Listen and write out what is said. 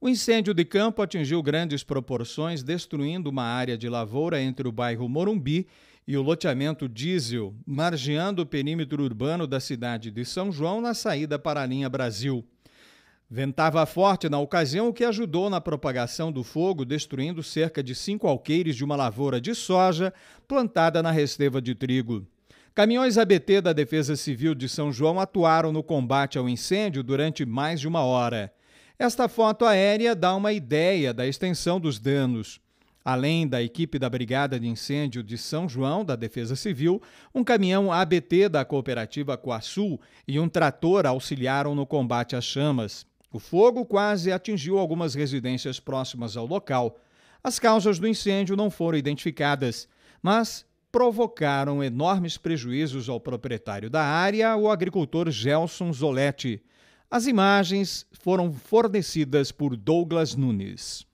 O incêndio de campo atingiu grandes proporções, destruindo uma área de lavoura entre o bairro Morumbi e o loteamento Diesel, margeando o perímetro urbano da cidade de São João na saída para a linha Brasil. Ventava forte na ocasião, o que ajudou na propagação do fogo, destruindo cerca de cinco alqueires de uma lavoura de soja plantada na resteva de trigo. Caminhões ABT da Defesa Civil de São João atuaram no combate ao incêndio durante mais de uma hora. Esta foto aérea dá uma ideia da extensão dos danos. Além da equipe da Brigada de Incêndio de São João, da Defesa Civil, um caminhão ABT da cooperativa Coaçu e um trator auxiliaram no combate às chamas. O fogo quase atingiu algumas residências próximas ao local. As causas do incêndio não foram identificadas, mas provocaram enormes prejuízos ao proprietário da área, o agricultor Gelson Zoletti. As imagens foram fornecidas por Douglas Nunes.